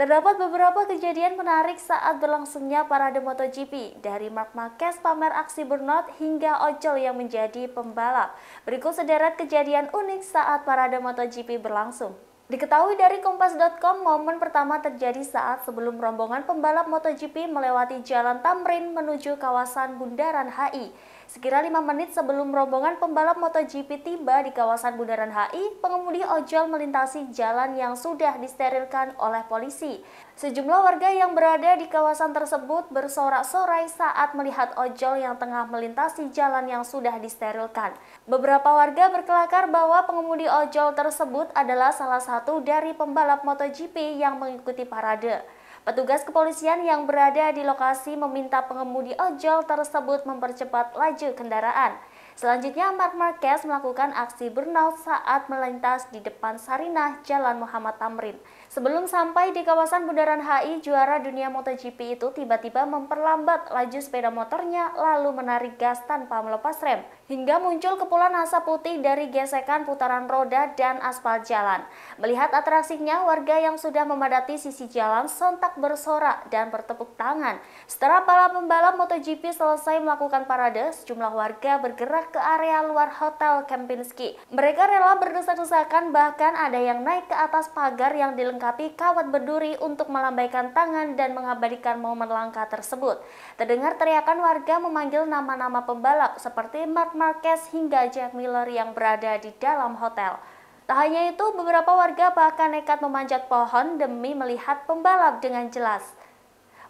Terdapat beberapa kejadian menarik saat berlangsungnya parade MotoGP, dari Mark Marquez pamer aksi burnout hingga Ojol yang menjadi pembalap. Berikut sederet kejadian unik saat parade MotoGP berlangsung. Diketahui dari Kompas.com, momen pertama terjadi saat sebelum rombongan pembalap MotoGP melewati jalan Tamrin menuju kawasan Bundaran HI. Sekira lima menit sebelum rombongan pembalap MotoGP tiba di kawasan Bundaran HI, pengemudi ojol melintasi jalan yang sudah disterilkan oleh polisi. Sejumlah warga yang berada di kawasan tersebut bersorak-sorai saat melihat ojol yang tengah melintasi jalan yang sudah disterilkan. Beberapa warga berkelakar bahwa pengemudi ojol tersebut adalah salah satu satu dari pembalap MotoGP yang mengikuti parade. Petugas kepolisian yang berada di lokasi meminta pengemudi ojol tersebut mempercepat laju kendaraan. Selanjutnya, Mark Marquez melakukan aksi burnout saat melintas di depan Sarinah Jalan Muhammad Tamrin. Sebelum sampai di kawasan Bundaran HI, juara dunia MotoGP itu tiba-tiba memperlambat laju sepeda motornya lalu menarik gas tanpa melepas rem. Hingga muncul kepulan asap putih dari gesekan putaran roda dan aspal jalan. Melihat atraksinya, warga yang sudah memadati sisi jalan sontak bersorak dan bertepuk tangan. Setelah para pembalap MotoGP selesai melakukan parade, sejumlah warga bergerak ke area luar Hotel Kempinski. Mereka rela berdesak-desakan bahkan ada yang naik ke atas pagar yang dilengkapi kawat berduri untuk melambaikan tangan dan mengabadikan momen langka tersebut. Terdengar teriakan warga memanggil nama-nama pembalap seperti Mark Marquez hingga Jack Miller yang berada di dalam hotel. Tak hanya itu, beberapa warga bahkan nekat memanjat pohon demi melihat pembalap dengan jelas.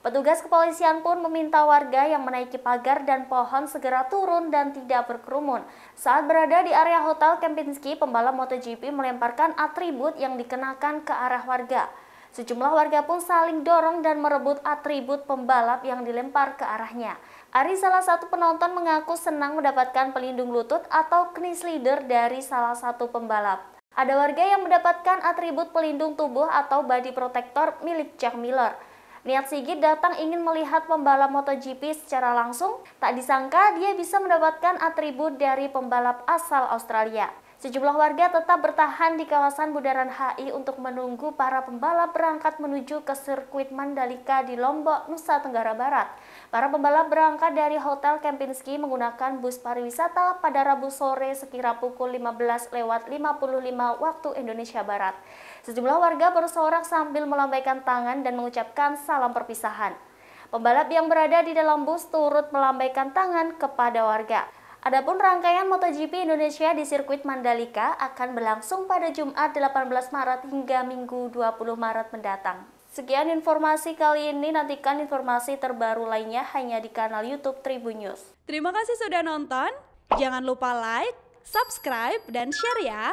Petugas kepolisian pun meminta warga yang menaiki pagar dan pohon segera turun dan tidak berkerumun. Saat berada di area Hotel Kempinski, pembalap MotoGP melemparkan atribut yang dikenakan ke arah warga. Sejumlah warga pun saling dorong dan merebut atribut pembalap yang dilempar ke arahnya. Ari salah satu penonton mengaku senang mendapatkan pelindung lutut atau knis leader dari salah satu pembalap. Ada warga yang mendapatkan atribut pelindung tubuh atau body protector milik Jack Miller. Niat Sigit datang ingin melihat pembalap MotoGP secara langsung, tak disangka dia bisa mendapatkan atribut dari pembalap asal Australia. Sejumlah warga tetap bertahan di kawasan Bundaran HI untuk menunggu para pembalap berangkat menuju ke sirkuit Mandalika di Lombok, Nusa Tenggara Barat. Para pembalap berangkat dari Hotel Kempinski menggunakan bus pariwisata pada Rabu sore sekira pukul 15 lewat 55 waktu Indonesia Barat. Sejumlah warga bersorak sambil melambaikan tangan dan mengucapkan salam perpisahan. Pembalap yang berada di dalam bus turut melambaikan tangan kepada warga. Adapun rangkaian MotoGP Indonesia di sirkuit Mandalika akan berlangsung pada Jumat 18 Maret hingga Minggu 20 Maret mendatang. Sekian informasi kali ini, nantikan informasi terbaru lainnya hanya di kanal YouTube Tribun News. Terima kasih sudah nonton, jangan lupa like, subscribe, dan share ya!